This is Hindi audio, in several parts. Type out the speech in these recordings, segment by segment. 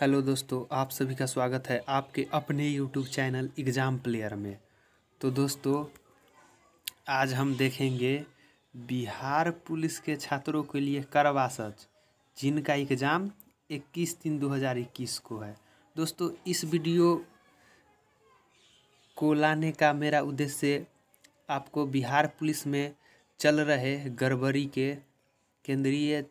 हेलो दोस्तों आप सभी का स्वागत है आपके अपने यूट्यूब चैनल एग्ज़ाम प्लेयर में तो दोस्तों आज हम देखेंगे बिहार पुलिस के छात्रों के लिए करवा सच जिनका एग्ज़ाम 21 तीन 2021 को है दोस्तों इस वीडियो को लाने का मेरा उद्देश्य आपको बिहार पुलिस में चल रहे गड़बड़ी के केंद्रीय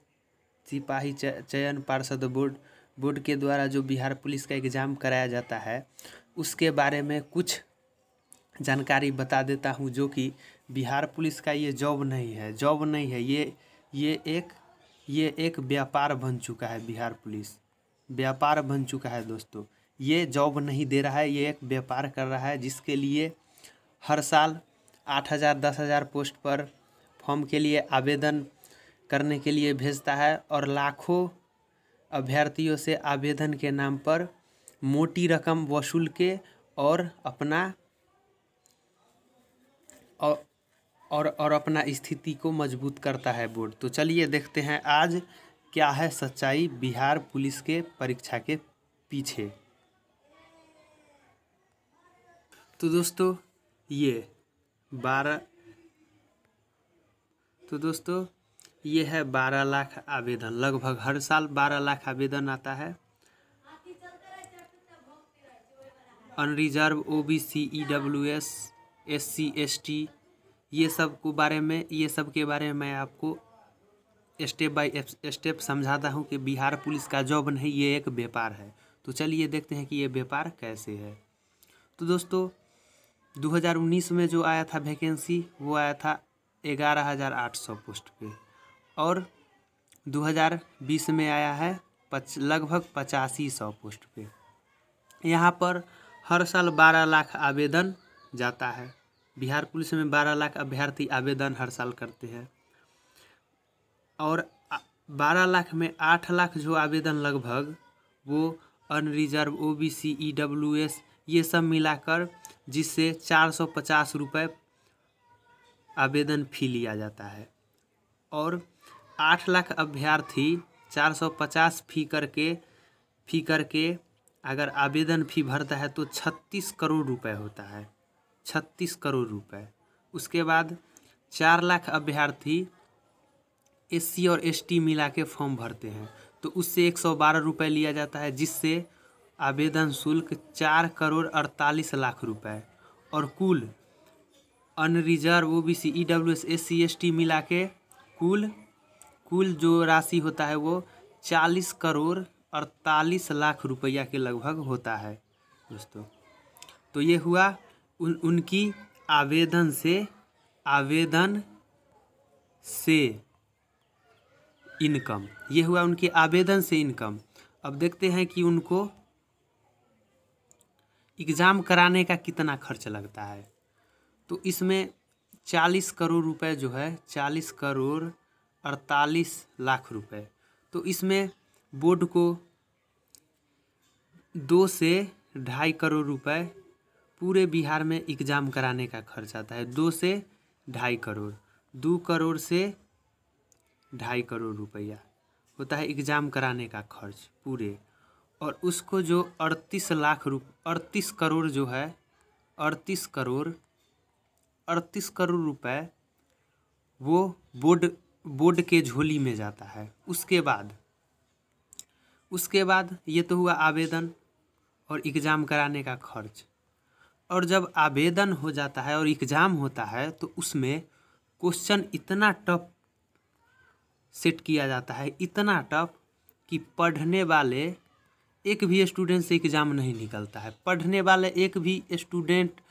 सिपाही चयन पार्षद बोर्ड बोर्ड के द्वारा जो बिहार पुलिस का एग्ज़ाम कराया जाता है उसके बारे में कुछ जानकारी बता देता हूँ जो कि बिहार पुलिस का ये जॉब नहीं है जॉब नहीं है ये ये एक ये एक व्यापार बन चुका है बिहार पुलिस व्यापार बन चुका है दोस्तों ये जॉब नहीं दे रहा है ये एक व्यापार कर रहा है जिसके लिए हर साल आठ हज़ार दस हज़ार पोस्ट पर फॉर्म के लिए आवेदन करने के लिए भेजता है और लाखों अभ्यर्थियों से आवेदन के नाम पर मोटी रकम वसूल के और अपना और और और अपना स्थिति को मजबूत करता है बोर्ड तो चलिए देखते हैं आज क्या है सच्चाई बिहार पुलिस के परीक्षा के पीछे तो दोस्तों ये बारह तो दोस्तों ये है बारह लाख आवेदन लगभग हर साल बारह लाख आवेदन आता है unreserved O B C E W S S C S T ये सब को बारे में ये सब के बारे में मैं आपको स्टेप बाय स्टेप समझाता हूँ कि बिहार पुलिस का जॉब नहीं ये एक व्यापार है तो चलिए देखते हैं कि ये व्यापार कैसे है तो दोस्तों 2019 में जो आया था वैकेंसी वो आया था ग्यारह हज़ार आठ सौ पोस्ट पे और 2020 में आया है पच लगभग पचासी सौ पोस्ट पे यहाँ पर हर साल बारह लाख आवेदन जाता है बिहार पुलिस में बारह लाख अभ्यर्थी आवेदन हर साल करते हैं और बारह लाख में आठ लाख जो आवेदन लगभग वो unreserved O B C E W S ये सब मिलाकर जिससे चार सौ पचास रुपये आवेदन फ़ी लिया जाता है और आठ लाख अभ्यर्थी चार सौ पचास फी करके फी करके अगर आवेदन फी भरता है तो छत्तीस करोड़ रुपए होता है छत्तीस करोड़ रुपए उसके बाद चार लाख अभ्यर्थी एससी और एसटी मिला के फॉर्म भरते हैं तो उससे एक सौ बारह रुपये लिया जाता है जिससे आवेदन शुल्क चार करोड़ अड़तालीस लाख रुपए और कुल unreserved O B C E W S S C S T मिला के कुल कुल जो राशि होता है वो चालीस करोड़ अड़तालीस लाख रुपया के लगभग होता है दोस्तों तो ये हुआ उन उनकी आवेदन से आवेदन से इनकम ये हुआ उनके आवेदन से इनकम अब देखते हैं कि उनको एग्ज़ाम कराने का कितना खर्च लगता है तो इसमें चालीस करोड़ रुपए जो है चालीस करोड़ अड़तालीस लाख रुपए तो इसमें बोर्ड को दो से ढाई करोड़ रुपए पूरे बिहार में एग्ज़ाम कराने का खर्च आता है दो से ढाई करोड़ दो करोड़ से ढाई करोड़ रुपया होता है एग्ज़ाम कराने का खर्च पूरे और उसको जो अड़तीस लाख रुप अड़तीस करोड़ जो है अड़तीस करोड़ अड़तीस करोड़ रुपए वो बोर्ड बोर्ड के झोली में जाता है उसके बाद उसके बाद ये तो हुआ आवेदन और एग्ज़ाम कराने का खर्च और जब आवेदन हो जाता है और एग्ज़ाम होता है तो उसमें क्वेश्चन इतना टफ सेट किया जाता है इतना टफ कि पढ़ने वाले एक भी स्टूडेंट से एग्ज़ाम नहीं निकलता है पढ़ने वाले एक भी स्टूडेंट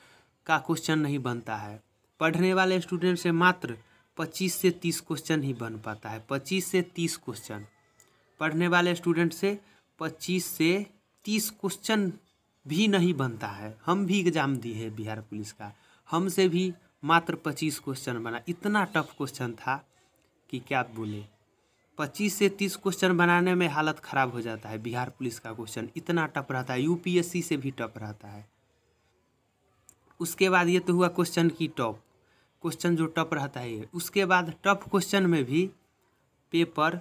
का क्वेश्चन नहीं बनता है पढ़ने वाले स्टूडेंट से मात्र पच्चीस से तीस क्वेश्चन ही बन पाता है पच्चीस से तीस क्वेश्चन पढ़ने वाले स्टूडेंट से पच्चीस से तीस क्वेश्चन भी नहीं बनता है हम भी एग्ज़ाम दिए हैं बिहार पुलिस का हमसे भी मात्र पच्चीस क्वेश्चन बना इतना टफ क्वेश्चन था कि क्या बोले पच्चीस से तीस क्वेश्चन बनाने में हालत ख़राब हो जाता है बिहार पुलिस का क्वेश्चन इतना टफ रहता है यूपीएससी से भी टफ रहता है उसके बाद ये तो हुआ क्वेश्चन की टॉप क्वेश्चन जो टफ रहता है उसके बाद टफ क्वेश्चन में भी पेपर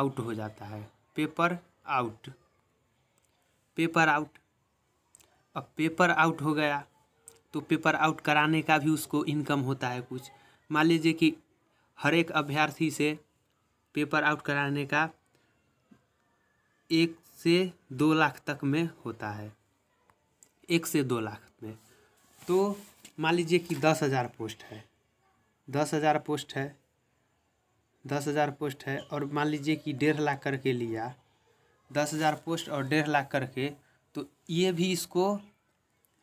आउट हो जाता है पेपर आउट पेपर आउट अब पेपर आउट हो गया तो पेपर आउट कराने का भी उसको इनकम होता है कुछ मान लीजिए कि हर एक अभ्यर्थी से पेपर आउट कराने का एक से दो लाख तक में होता है एक से दो लाख में तो मान लीजिए कि दस हज़ार पोस्ट है दस हज़ार पोस्ट है दस हज़ार पोस्ट है और मान लीजिए कि डेढ़ लाख करके लिया दस हज़ार पोस्ट और डेढ़ लाख करके तो ये भी इसको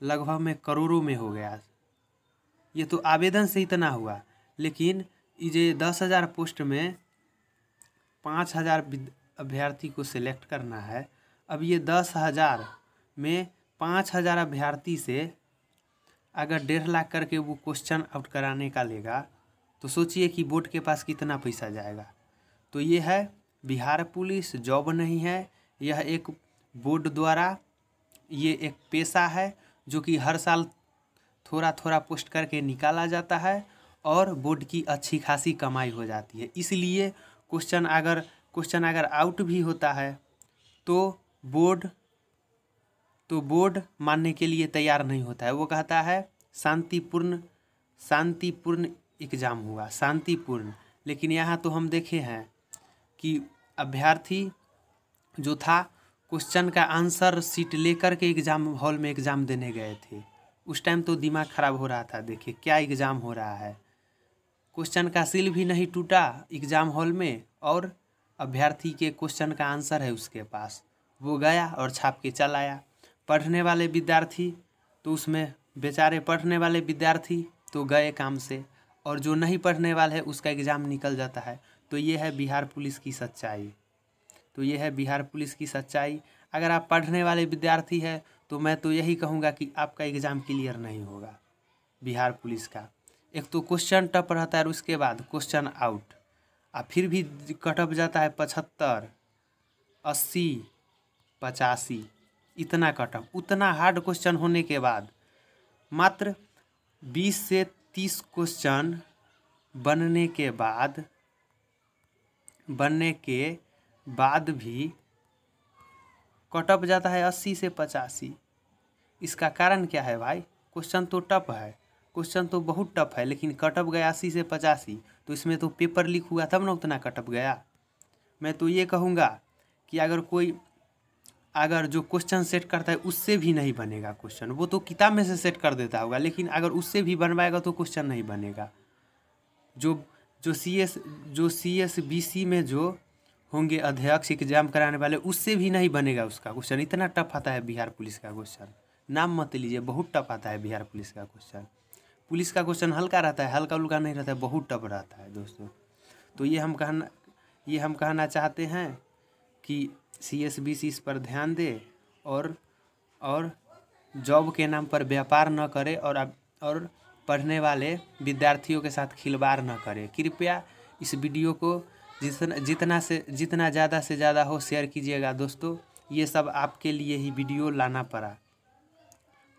लगभग में करोड़ों में हो गया ये तो आवेदन से इतना हुआ लेकिन ये दस हज़ार पोस्ट में पाँच हज़ार अभ्यर्थी को सिलेक्ट करना है अब ये दस हज़ार में पाँच हज़ार अभ्यर्थी से अगर डेढ़ लाख करके वो क्वेश्चन आउट कराने का लेगा तो सोचिए कि बोर्ड के पास कितना पैसा जाएगा तो ये है बिहार पुलिस जॉब नहीं है यह एक बोर्ड द्वारा ये एक पेशा है जो कि हर साल थोड़ा थोड़ा पोस्ट करके निकाला जाता है और बोर्ड की अच्छी खासी कमाई हो जाती है इसलिए क्वेश्चन अगर क्वेश्चन अगर आउट भी होता है तो बोर्ड तो बोर्ड मानने के लिए तैयार नहीं होता है वो कहता है शांतिपूर्ण शांतिपूर्ण एग्ज़ाम हुआ शांतिपूर्ण लेकिन यहाँ तो हम देखे हैं कि अभ्यर्थी जो था क्वेश्चन का आंसर सीट लेकर के एग्ज़ाम हॉल में एग्ज़ाम देने गए थे उस टाइम तो दिमाग ख़राब हो रहा था देखिए क्या एग्ज़ाम हो रहा है क्वेश्चन का सील भी नहीं टूटा एग्ज़ाम हॉल में और अभ्यर्थी के क्वेश्चन का आंसर है उसके पास वो गया और छाप के चल आया पढ़ने वाले विद्यार्थी तो उसमें बेचारे पढ़ने वाले विद्यार्थी तो गए काम से और जो नहीं पढ़ने वाले है उसका एग्ज़ाम निकल जाता है तो ये है बिहार पुलिस की सच्चाई तो ये है बिहार पुलिस की सच्चाई अगर आप पढ़ने वाले विद्यार्थी है तो मैं तो यही कहूँगा कि आपका एग्ज़ाम क्लियर नहीं होगा बिहार पुलिस का एक तो क्वेश्चन टप रहता है और उसके बाद क्वेश्चन आउट और फिर भी कटअप जाता है पचहत्तर अस्सी पचासी इतना कटअप उतना हार्ड क्वेश्चन होने के बाद मात्र बीस से तीस क्वेश्चन बनने के बाद बनने के बाद भी कट ऑफ जाता है अस्सी से पचासी इसका कारण क्या है भाई क्वेश्चन तो टफ है क्वेश्चन तो बहुत टफ है लेकिन कट ऑफ गया अस्सी से पचासी तो इसमें तो पेपर लीक हुआ तब ना उतना कट ऑफ गया मैं तो ये कहूँगा कि अगर कोई अगर जो क्वेश्चन सेट करता है उससे भी नहीं बनेगा क्वेश्चन वो तो किताब में से सेट कर देता होगा लेकिन अगर उससे भी बनवाएगा तो क्वेश्चन नहीं बनेगा जो जो सी एस जो सी एस बी सी में जो होंगे अध्यक्ष एग्जाम कराने वाले उससे भी नहीं बनेगा उसका क्वेश्चन इतना टफ आता है बिहार पुलिस का क्वेश्चन नाम मत लीजिए बहुत टफ आता है बिहार पुलिस का क्वेश्चन पुलिस का क्वेश्चन हल्का रहता है हल्का उल्का नहीं रहता है बहुत टफ रहता है दोस्तों तो ये हम कहना ये हम कहना चाहते हैं कि सी एस बी सी इस पर ध्यान दे और और जॉब के नाम पर व्यापार न करे और अब और पढ़ने वाले विद्यार्थियों के साथ खिलवाड़ न करे कृपया इस वीडियो को जितना जितना से जितना ज़्यादा से ज़्यादा हो शेयर कीजिएगा दोस्तों ये सब आपके लिए ही वीडियो लाना पड़ा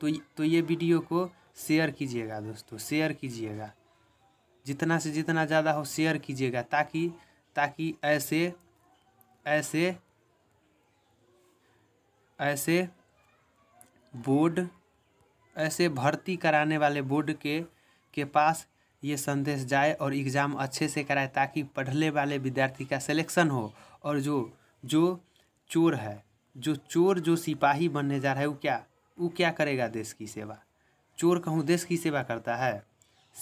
तो तो ये वीडियो को शेयर कीजिएगा दोस्तों शेयर कीजिएगा जितना से जितना ज़्यादा हो शेयर कीजिएगा ताकि ताकि ऐसे ऐसे ऐसे बोर्ड ऐसे भर्ती कराने वाले बोर्ड के के पास ये संदेश जाए और एग्ज़ाम अच्छे से कराए ताकि पढ़ने वाले विद्यार्थी का सिलेक्शन हो और जो जो चोर है जो चोर जो सिपाही बनने जा रहा है वो क्या वो क्या करेगा देश की सेवा चोर कहूँ देश की सेवा करता है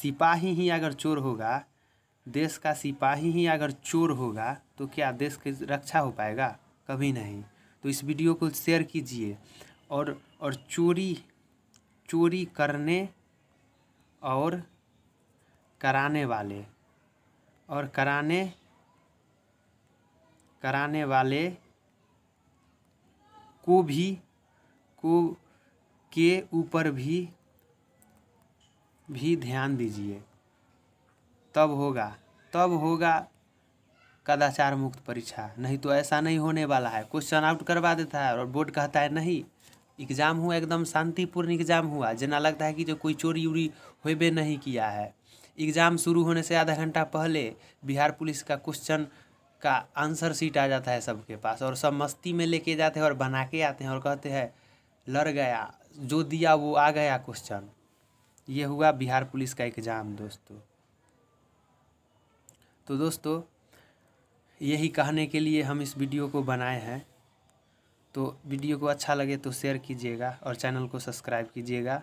सिपाही ही अगर चोर होगा देश का सिपाही ही अगर चोर होगा तो क्या देश की रक्षा हो पाएगा कभी नहीं तो इस वीडियो को शेयर कीजिए और और चोरी चोरी करने और कराने वाले और कराने कराने वाले को भी को के ऊपर भी भी ध्यान दीजिए तब होगा तब होगा कदाचार मुक्त परीक्षा नहीं तो ऐसा नहीं होने वाला है क्वेश्चन आउट करवा देता है और बोर्ड कहता है नहीं एग्ज़ाम हुआ एकदम शांतिपूर्ण एग्ज़ाम हुआ जना लगता है कि जो कोई चोरी उरी होबे नहीं किया है एग्ज़ाम शुरू होने से आधा घंटा पहले बिहार पुलिस का क्वेश्चन का आंसर सीट आ जाता है सबके पास और सब मस्ती में लेके जाते हैं और बना के आते हैं और कहते हैं लड़ गया जो दिया वो आ गया क्वेश्चन ये हुआ बिहार पुलिस का एग्ज़ाम दोस्तों तो दोस्तों यही कहने के लिए हम इस वीडियो को बनाए हैं तो वीडियो को अच्छा लगे तो शेयर कीजिएगा और चैनल को सब्सक्राइब कीजिएगा